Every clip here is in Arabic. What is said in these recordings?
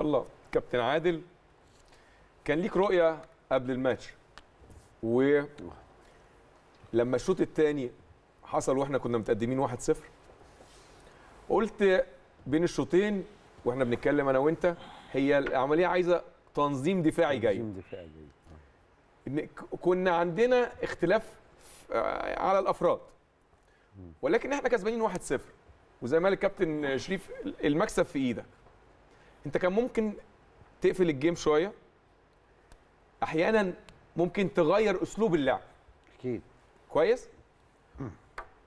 الله كابتن عادل كان ليك رؤيه قبل الماتش و لما الشوط الثاني حصل واحنا كنا متقدمين 1-0 قلت بين الشوطين واحنا بنتكلم انا وانت هي العمليه عايزه تنظيم دفاعي جاي تنظيم دفاعي جاي كنا عندنا اختلاف على الافراد ولكن احنا كسبانين 1-0 وزي ما قال الكابتن شريف المكسب في ايدك انت كان ممكن تقفل الجيم شويه احيانا ممكن تغير اسلوب اللعب اكيد كويس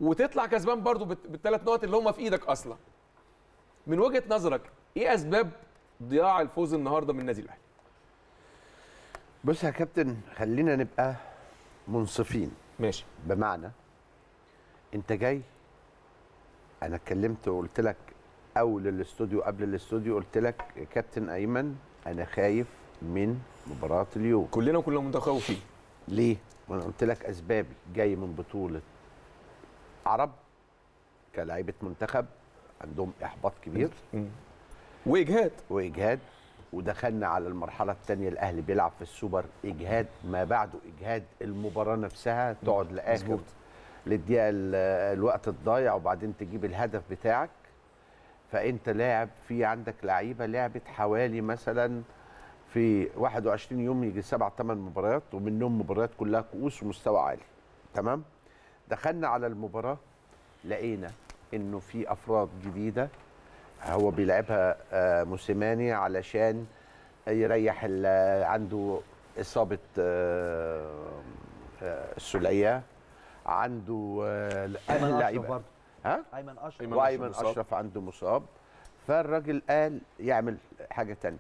وتطلع كسبان برضو بالثلاث نقط اللي هم في ايدك اصلا من وجهه نظرك ايه اسباب ضياع الفوز النهارده من النادي الاهلي بص يا كابتن خلينا نبقى منصفين ماشي بمعنى انت جاي انا اتكلمت وقلت لك او للاستوديو قبل الاستوديو قلت لك كابتن ايمن انا خايف من مباراه اليوم كلنا كنا متخوفين ليه؟ وانا قلت لك اسبابي جاي من بطوله عرب كلاعيبه منتخب عندهم احباط كبير واجهاد واجهاد ودخلنا على المرحله الثانيه الاهلي بيلعب في السوبر اجهاد ما بعده اجهاد المباراه نفسها تقعد لاخر للدقيقه الوقت الضايع وبعدين تجيب الهدف بتاعك فانت لاعب في عندك لعيبه لعبت حوالي مثلا في 21 يوم يجي سبع ثمان مباريات ومنهم مباريات كلها كؤوس ومستوى عالي تمام دخلنا على المباراه لقينا انه في افراد جديده هو بيلعبها آه، موسيماني علشان يريح عنده اصابه آه، آه، السليه عنده لعيبه ها ايمن اشرف وايمن اشرف عنده مصاب فالراجل قال يعمل حاجه ثانيه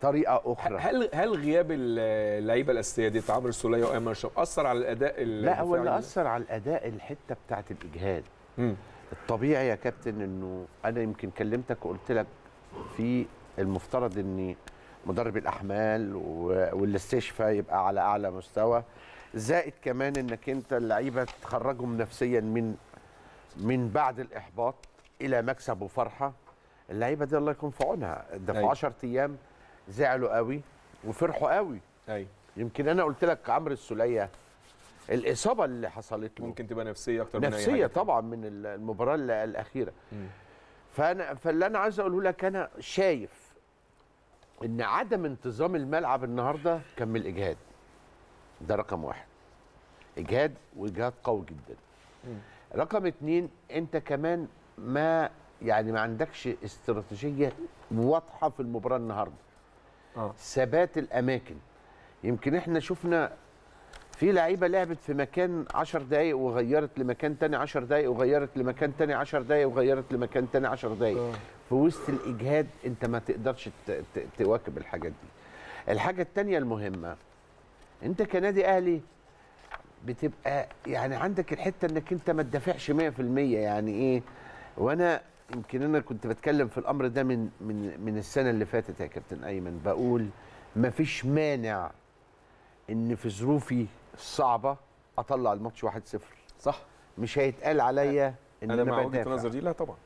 طريقه اخرى هل هل غياب اللعيبه الاساسيه دي عمرو السوليه وايمن اشرف اثر على الاداء لا هو اللي اثر على الاداء الحته بتاعه الاجهاد مم. الطبيعي يا كابتن انه انا يمكن كلمتك وقلت لك في المفترض ان مدرب الاحمال والاستشفاء يبقى على اعلى مستوى زائد كمان انك انت اللعيبه تخرجهم نفسيا من من بعد الاحباط الى مكسب وفرحه اللعيبه دي الله يكون في عونها ده في 10 ايام زعلوا قوي وفرحوا قوي ايوه يمكن انا قلت لك عمرو السوليه الاصابه اللي حصلت له ممكن تبقى نفسيه اكتر نفسية من نفسيه طبعا من المباراه الاخيره م. فانا فاللي انا عايز اقوله لك انا شايف ان عدم انتظام الملعب النهارده كان من الاجهاد ده رقم واحد اجهاد واجهاد قوي جدا م. رقم اتنين انت كمان ما يعني ما عندكش استراتيجيه واضحه في المباراه النهارده آه. ثبات الاماكن يمكن احنا شفنا في لعيبه لعبت في مكان 10 دقائق وغيرت لمكان تاني 10 دقائق وغيرت لمكان تاني 10 دقائق وغيرت لمكان تاني 10 دقائق آه. في وسط الاجهاد انت ما تقدرش تواكب الحاجات دي الحاجه الثانيه المهمه انت كنادي اهلي بتبقى يعني عندك الحته انك انت ما تدافعش 100% يعني ايه وانا يمكن انا كنت بتكلم في الامر ده من من من السنه اللي فاتت يا كابتن ايمن بقول ما فيش مانع ان في ظروفي الصعبه اطلع الماتش 1-0 صح مش هيتقال عليا ان انا, أنا مع وجهه نظر دي لا طبعا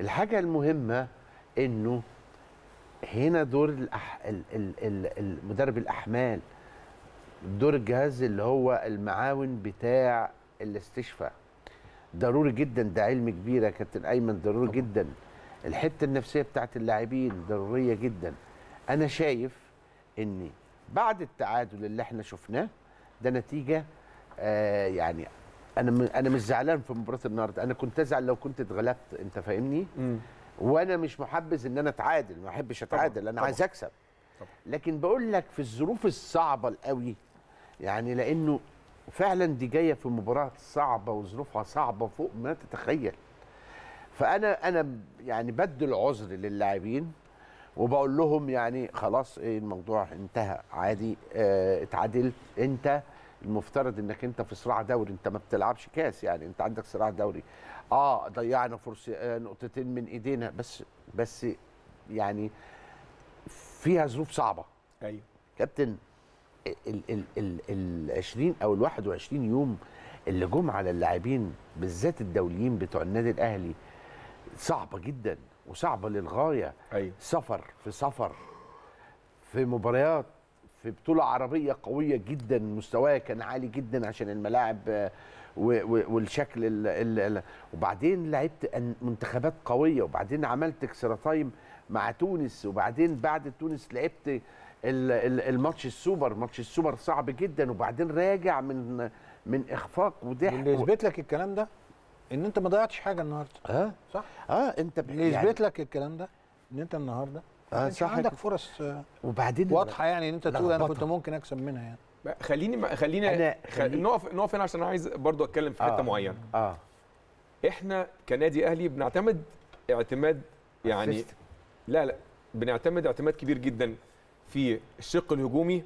الحاجه المهمه انه هنا دور الأح... ال... ال... ال... المدرب الاحمال دور الجهاز اللي هو المعاون بتاع الاستشفاء ضروري جدا ده علم كبير يا كابتن ايمن ضروري طبعا. جدا الحته النفسيه بتاعت اللاعبين ضروريه جدا انا شايف ان بعد التعادل اللي احنا شفناه ده نتيجه آه يعني انا انا مش زعلان في مباراه النهارده انا كنت ازعل لو كنت اتغلبت انت فاهمني م. وانا مش محبذ ان انا اتعادل ما احبش اتعادل طبعا. انا طبعا. عايز اكسب طبعا. لكن بقول لك في الظروف الصعبه القوي يعني لانه فعلا دي جايه في مباراه صعبه وظروفها صعبه فوق ما تتخيل فانا انا يعني بدي العذر للاعبين وبقول لهم يعني خلاص ايه الموضوع انتهى عادي اه اتعادلت انت المفترض انك انت في صراع دوري انت ما بتلعبش كاس يعني انت عندك صراع دوري اه ضيعنا فرصه اه نقطتين من ايدينا بس بس يعني فيها ظروف صعبه ايوه كابتن ال ال ال 20 او ال 21 يوم اللي جم على اللاعبين بالذات الدوليين بتوع النادي الاهلي صعبه جدا وصعبه للغايه أيوة. سفر في سفر في مباريات في بطوله عربيه قويه جدا مستواها كان عالي جدا عشان الملاعب والشكل ال ال وبعدين لعبت منتخبات قويه وبعدين عملت كسرتايم تايم مع تونس وبعدين بعد تونس لعبت الماتش السوبر ماتش السوبر صعب جدا وبعدين راجع من من اخفاق وضحك اللي يثبت لك الكلام ده ان انت ما ضيعتش حاجه النهارده اه صح اه انت اللي يعني يثبت يعني لك الكلام ده ان انت النهارده اه صح عندك فرص آه، وبعدين واضحه يعني ان انت تقول انا كنت ممكن اكسب منها يعني خليني خليني, أنا نقف نقف هنا عشان انا عايز برضو اتكلم في حته آه معينه اه احنا كنادي اهلي بنعتمد اعتماد يعني لا لا بنعتمد اعتماد كبير جدا في الشق الهجومي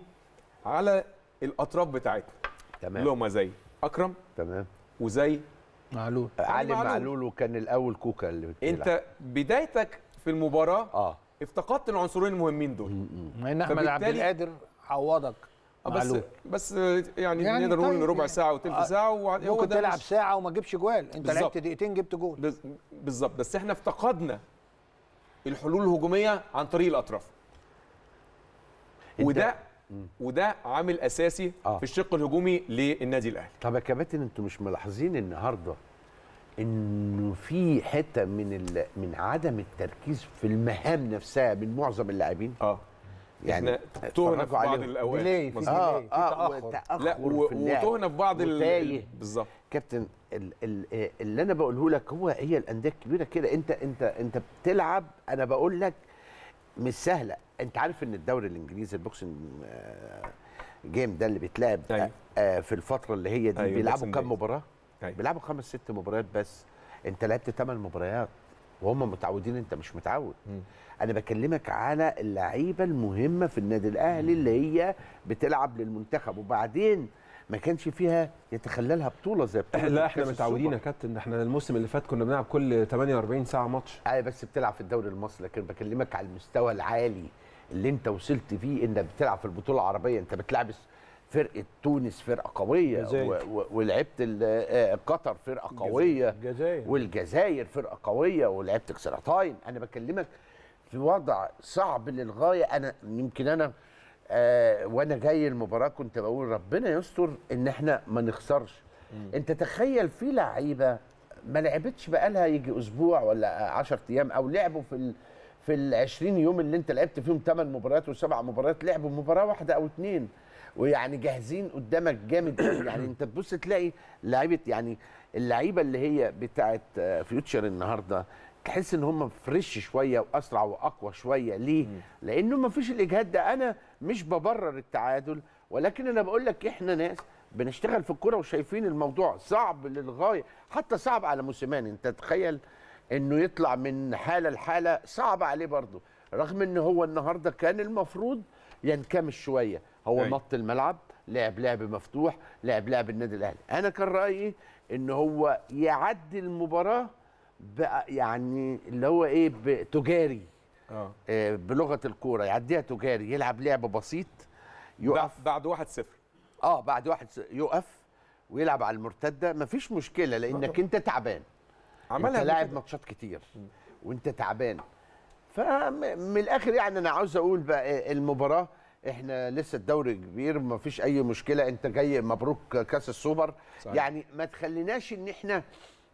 على الاطراف بتاعتنا تمام اللي هم زي اكرم تمام وزي معلول علي معلول, معلول وكان الاول كوكا اللي بتلعب. انت بدايتك في المباراه اه افتقدت العنصرين المهمين دول مع ان احمد عبد القادر عوضك آه، بس معلول. بس يعني, يعني نقدر نقول طيب ربع يعني. ساعه وثلث آه، ساعه وهو تلعب ساعه وما تجيبش جوال انت لعبت دقيقتين جبت جول بالظبط بس احنا افتقدنا الحلول الهجوميه عن طريق الاطراف وده وده عامل اساسي آه. في الشق الهجومي للنادي الاهلي طب يا كابتن انتوا مش ملاحظين النهارده انه في حته من ال... من عدم التركيز في المهام نفسها من معظم اللاعبين اه يعني تهنا في بعض الاوقات ليه في اه اه تاخر لا وتهنا في بعض ال... بالظبط كابتن ال... ال... اللي انا بقوله لك هو هي الانديه الكبيره كده انت انت انت بتلعب انا بقول لك مش سهله انت عارف ان الدوري الانجليزي البوكسنج آه، جيم ده اللي بيتلعب أيوه. آه، آه، في الفتره اللي هي دي أيوه بيلعبوا كام مباراه؟ أيوه. بيلعبوا خمس ست مباريات بس انت لعبت ثمان مباريات وهم متعودين انت مش متعود م. انا بكلمك على اللعيبه المهمه في النادي الاهلي اللي هي بتلعب للمنتخب وبعدين ما كانش فيها يتخللها بطوله زي بطوله لا احنا متعودين يا كابتن احنا الموسم اللي فات كنا بنلعب كل 48 ساعه ماتش ايوه بس بتلعب في الدوري المصري لكن بكلمك على المستوى العالي اللي انت وصلت فيه انك بتلعب في البطوله العربيه انت بتلعب فرقه تونس فرقه قويه ولعبت آه، قطر فرقه قويه جزائر. والجزائر فرقه قويه ولعبت كسرطاين انا بكلمك في وضع صعب للغايه انا يمكن انا آه وانا جاي المباراه كنت بقول ربنا يستر ان احنا ما نخسرش م. انت تخيل في لعيبه ما لعبتش بقالها يجي اسبوع ولا 10 ايام او لعبوا في في ال 20 يوم اللي انت لعبت فيهم 8 مباريات وسبع مباريات لعبوا مباراه واحده او اثنين ويعني جاهزين قدامك جامد يعني انت تبص تلاقي لعيبه يعني اللعيبه اللي هي بتاعه آه، فيوتشر النهارده تحس ان هم فريش شويه واسرع واقوى شويه ليه؟ لانه ما فيش الاجهاد ده انا مش ببرر التعادل ولكن انا بقول لك احنا ناس بنشتغل في الكوره وشايفين الموضوع صعب للغايه حتى صعب على موسيماني انت تخيل انه يطلع من حاله لحاله صعب عليه برضه رغم ان هو النهارده كان المفروض ينكمش شويه هو أي. نط الملعب لعب لعب مفتوح لعب لعب النادي الاهلي انا كان رايي ان هو يعدي المباراه بقى يعني اللي هو ايه تجاري آه. آه بلغه الكوره يعديها تجاري يلعب لعب بسيط يقف بعد 1-0 اه بعد 1 يقف ويلعب على المرتده مفيش مشكله لانك آه، انت تعبان عملها انت لاعب ماتشات كتير وانت تعبان فمن الاخر يعني انا عاوز اقول بقى المباراه احنا لسه الدوري كبير ما فيش اي مشكله انت جاي مبروك كاس السوبر صحيح. يعني ما تخليناش ان احنا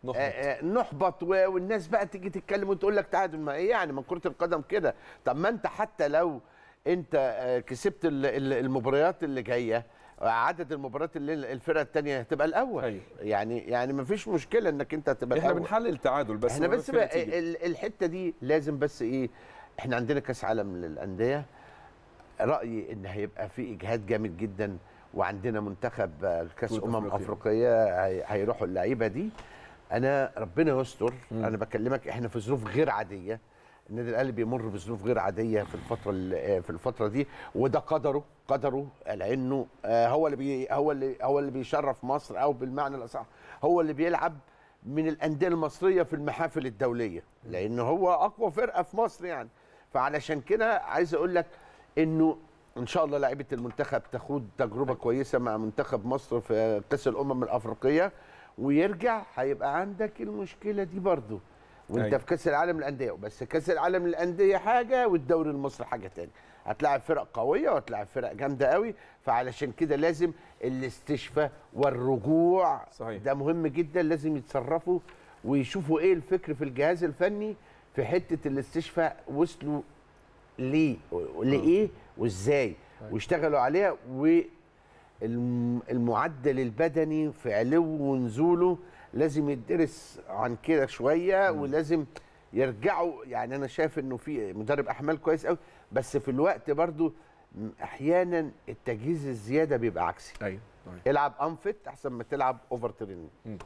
نحبط, آه، آه، نحبط والناس بقى تيجي تتكلم وتقول لك تعادل ما ايه يعني من كره القدم كده طب ما انت حتى لو انت آه، كسبت المباريات اللي جايه عدد المباريات اللي الفرقه الثانيه هتبقى الاول أيوة. يعني يعني ما فيش مشكله انك انت تبقى احنا الاول احنا بنحلل التعادل بس احنا بس الحته دي لازم بس ايه احنا عندنا كاس عالم للانديه رايي ان هيبقى في اجهاد جامد جدا وعندنا منتخب كاس امم افريقيه هيروحوا اللعيبه دي انا ربنا يستر انا بكلمك احنا في ظروف غير عاديه النادي الاهلي بيمر بظروف غير عاديه في الفتره آه، في الفتره دي وده قدره قدره لانه آه، هو اللي بي هو اللي هو اللي بيشرف مصر او بالمعنى الاصح هو اللي بيلعب من الانديه المصريه في المحافل الدوليه لان هو اقوى فرقه في مصر يعني فعلشان كده عايز اقول لك انه ان شاء الله لعيبه المنتخب تاخد تجربه كويسه مع منتخب مصر في كاس الامم الافريقيه ويرجع هيبقى عندك المشكله دي برضه وانت أي. أيوة. في كاس العالم للانديه بس كاس العالم للانديه حاجه والدوري المصري حاجه تاني هتلاعب فرق قويه وهتلاعب فرق جامده قوي فعلشان كده لازم الاستشفاء والرجوع صحيح. ده مهم جدا لازم يتصرفوا ويشوفوا ايه الفكر في الجهاز الفني في حته الاستشفاء وصلوا ليه لايه وازاي ويشتغلوا أيوة. عليها و المعدل البدني في علوه ونزوله لازم يدرس عن كده شويه ولازم يرجعوا يعني انا شايف انه في مدرب احمال كويس قوي بس في الوقت برضو احيانا التجهيز الزياده بيبقى عكسي ايوه طيب. العب انفت احسن ما تلعب اوفر تريننج